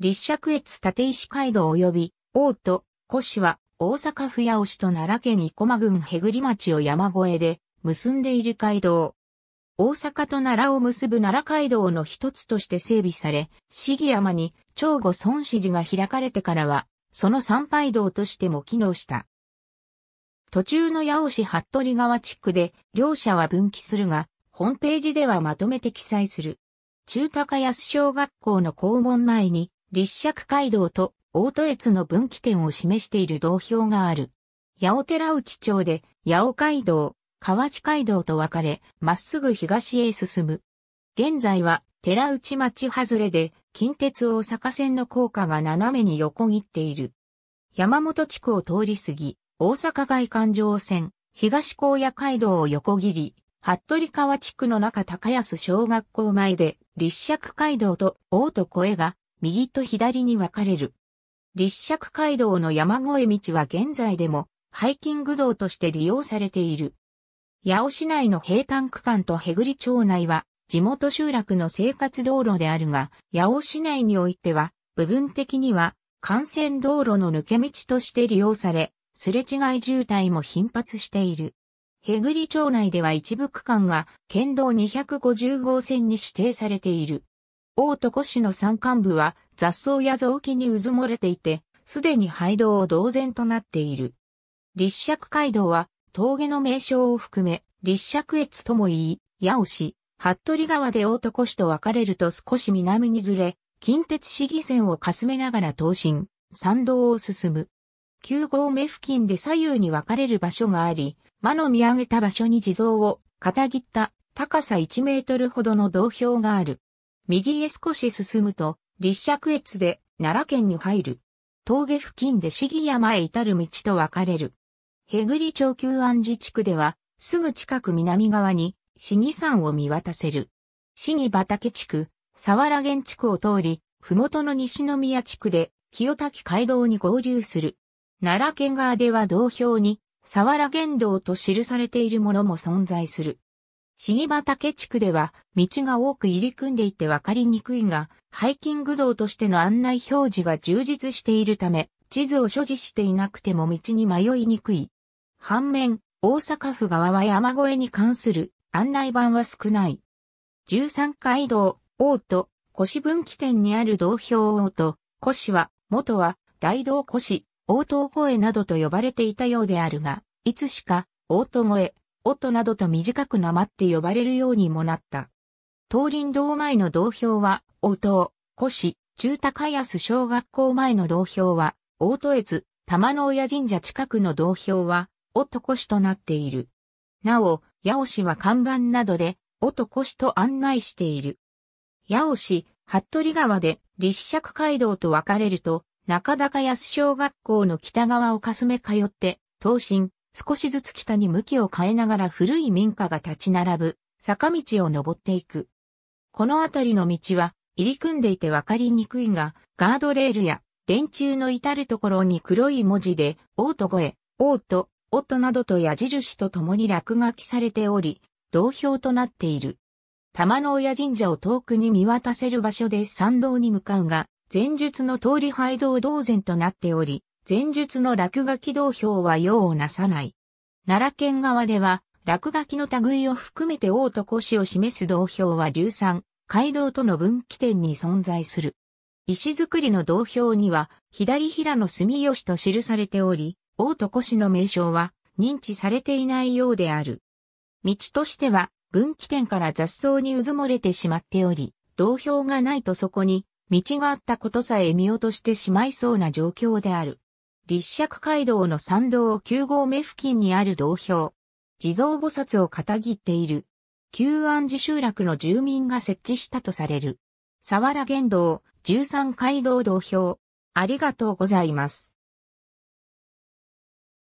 立石越立石街道及び、王都、古市は、大阪府八尾市と奈良県生駒郡へぐり町を山越えで、結んでいる街道。大阪と奈良を結ぶ奈良街道の一つとして整備され、市議山に、長後孫子寺が開かれてからは、その参拝道としても機能した。途中の八尾市服部川地区で、両者は分岐するが、ホームページではまとめて記載する。中高安小学校の校門前に、立石街道と大戸越の分岐点を示している道標がある。八尾寺内町で八尾街道、河内街道と分かれ、まっすぐ東へ進む。現在は寺内町外れで近鉄大阪線の高架が斜めに横切っている。山本地区を通り過ぎ、大阪外環状線、東高野街道を横切り、服部川地区の中高安小学校前で、立石街道と大戸越が右と左に分かれる。立石街道の山越え道は現在でもハイキング道として利用されている。八尾市内の平坦区間とへぐり町内は地元集落の生活道路であるが、八尾市内においては部分的には幹線道路の抜け道として利用され、すれ違い渋滞も頻発している。へぐり町内では一部区間が県道250号線に指定されている。大戸市の山間部は雑草や雑木にうずもれていて、すでに廃道を同然となっている。立石街道は峠の名称を含め、立石越とも言い、八尾市、服部川で大戸市と分かれると少し南にずれ、近鉄市議線をかすめながら東進、山道を進む。9合目付近で左右に分かれる場所があり、間の見上げた場所に地蔵を、片切った高さ1メートルほどの道標がある。右へ少し進むと、立石越で奈良県に入る。峠付近で市議山へ至る道と分かれる。へぐり町旧安寺地区では、すぐ近く南側に、市議山を見渡せる。市議畑地区、沢原原地区を通り、ふもとの西宮地区で、清滝街道に合流する。奈良県側では同票に、沢原原道と記されているものも存在する。杉場竹地区では道が多く入り組んでいて分かりにくいが、ハイキング道としての案内表示が充実しているため、地図を所持していなくても道に迷いにくい。反面、大阪府側は山越えに関する案内板は少ない。13街道、王と、腰分岐点にある道標王と、腰は、元は、大道腰、王東越えなどと呼ばれていたようであるが、いつしか、王東越、え、音などと短く生って呼ばれるようにもなった。東林道前の道標は、応答、古市、中高安小学校前の道標は、大戸越、玉の親神社近くの道標は、音古市となっている。なお、八尾市は看板などで、音古市と案内している。八尾市、服部川で、立石街道と分かれると、中高安小学校の北側をかすめ通って、東進、少しずつ北に向きを変えながら古い民家が立ち並ぶ、坂道を登っていく。この辺りの道は、入り組んでいてわかりにくいが、ガードレールや、電柱の至るところに黒い文字で、オート声、オート、オットなどと矢印とともに落書きされており、同票となっている。玉の親神社を遠くに見渡せる場所で参道に向かうが、前述の通り廃道同然となっており、前述の落書き同票は用をなさない。奈良県側では、落書きの類を含めて王と古を示す同票は13、街道との分岐点に存在する。石造りの同票には、左平の住吉と記されており、王と古の名称は認知されていないようである。道としては、分岐点から雑草にうずもれてしまっており、同票がないとそこに、道があったことさえ見落としてしまいそうな状況である。立石街道の参道9号目付近にある道標。地蔵菩薩を片切っている。旧安寺集落の住民が設置したとされる。沢原言道、13街道道標。ありがとうございます。